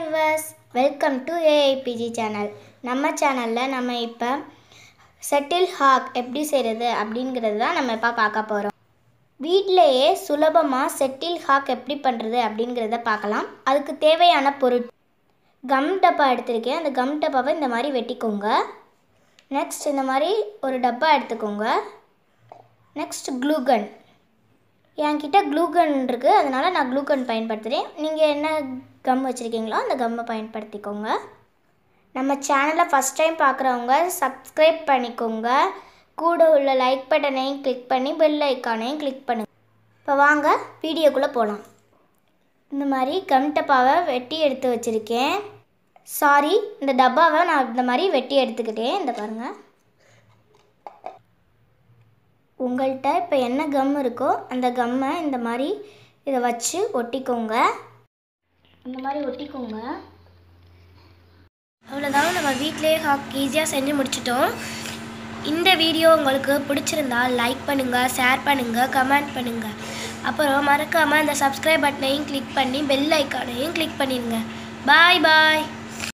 viewers welcome to AIPG channel நம்ம சேனலில் நம்ம இப்போ செட்டில் ஹாக் எப்படி செய்கிறது அப்படிங்கிறது தான் நம்ம இப்போ பார்க்க போகிறோம் வீட்டிலையே சுலபமாக செட்டில் ஹாக் எப்படி பண்ணுறது அப்படிங்கிறத பார்க்கலாம் அதுக்கு தேவையான பொருட் கம் டப்பா எடுத்திருக்கேன் அந்த கம் டப்பாவை இந்த மாதிரி வெட்டிக்கோங்க நெக்ஸ்ட் இந்த மாதிரி ஒரு டப்பா எடுத்துக்கோங்க நெக்ஸ்ட் க்ளூகன் என்கிட்ட க்ளூகன் இருக்குது அதனால் நான் க்ளூகன் பயன்படுத்துகிறேன் நீங்கள் என்ன கம் வச்சுருக்கீங்களோ அந்த கம்மை பயன்படுத்திக்கோங்க நம்ம சேனலை ஃபஸ்ட் டைம் பார்க்குறவங்க சப்ஸ்கிரைப் பண்ணிக்கோங்க கூட உள்ள லைக் பட்டனையும் கிளிக் பண்ணி பெல் ஐக்கானையும் கிளிக் பண்ணுங்கள் இப்போ வாங்க வீடியோக்குள்ளே போகலாம் இந்த மாதிரி கம் டப்பாவை வெட்டி எடுத்து வச்சுருக்கேன் சாரி இந்த டப்பாவை நான் இந்த மாதிரி வெட்டி எடுத்துக்கிட்டேன் இந்த பாருங்கள் உங்கள்கிட்ட இப்போ என்ன கம் இருக்கோ அந்த கம்மை இந்த மாதிரி இதை வச்சு ஒட்டிக்கோங்க இந்த மாதிரி ஒட்டிக்கோங்க அவ்வளோதான் நம்ம வீட்டிலே ஹாக் ஈஸியாக செஞ்சு முடிச்சிட்டோம் இந்த வீடியோ உங்களுக்கு பிடிச்சிருந்தா லைக் பண்ணுங்கள் ஷேர் பண்ணுங்கள் கமெண்ட் பண்ணுங்கள் அப்புறம் மறக்காமல் அந்த சப்ஸ்கிரைப் பட்டனையும் கிளிக் பண்ணி பெல் ஐக்கானையும் கிளிக் பண்ணிடுங்க பாய் பாய்